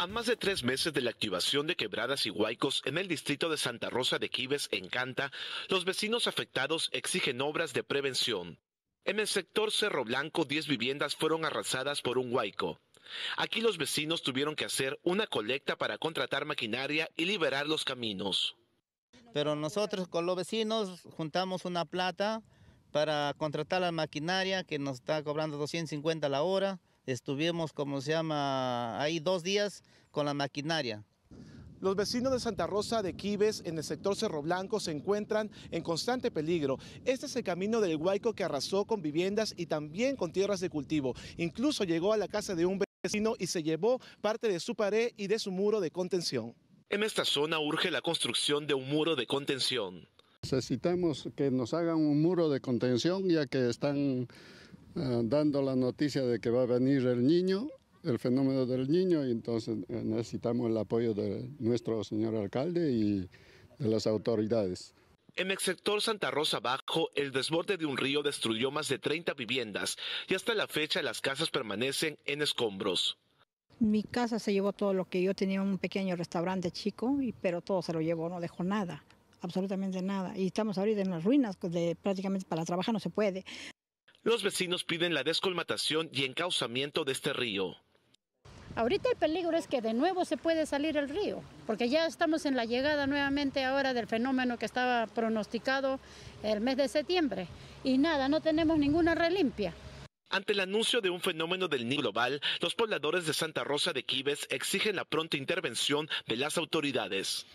A más de tres meses de la activación de quebradas y huaicos en el distrito de Santa Rosa de Quives, en Canta, los vecinos afectados exigen obras de prevención. En el sector Cerro Blanco, 10 viviendas fueron arrasadas por un huaico. Aquí los vecinos tuvieron que hacer una colecta para contratar maquinaria y liberar los caminos. Pero nosotros con los vecinos juntamos una plata para contratar la maquinaria que nos está cobrando 250 la hora estuvimos, como se llama, ahí dos días con la maquinaria. Los vecinos de Santa Rosa de Quives en el sector Cerro Blanco se encuentran en constante peligro. Este es el camino del Huayco que arrasó con viviendas y también con tierras de cultivo. Incluso llegó a la casa de un vecino y se llevó parte de su pared y de su muro de contención. En esta zona urge la construcción de un muro de contención. Necesitamos que nos hagan un muro de contención ya que están eh, dando la noticia de que va a venir el niño, el fenómeno del niño, y entonces eh, necesitamos el apoyo de nuestro señor alcalde y de las autoridades. En el sector Santa Rosa Bajo, el desborde de un río destruyó más de 30 viviendas y hasta la fecha las casas permanecen en escombros. Mi casa se llevó todo lo que yo tenía un pequeño restaurante chico, pero todo se lo llevó, no dejó nada, absolutamente nada. Y estamos ahorita en las ruinas, pues, de, prácticamente para trabajar no se puede. Los vecinos piden la descolmatación y encauzamiento de este río. Ahorita el peligro es que de nuevo se puede salir el río, porque ya estamos en la llegada nuevamente ahora del fenómeno que estaba pronosticado el mes de septiembre. Y nada, no tenemos ninguna relimpia. Ante el anuncio de un fenómeno del niño global, los pobladores de Santa Rosa de Quibes exigen la pronta intervención de las autoridades.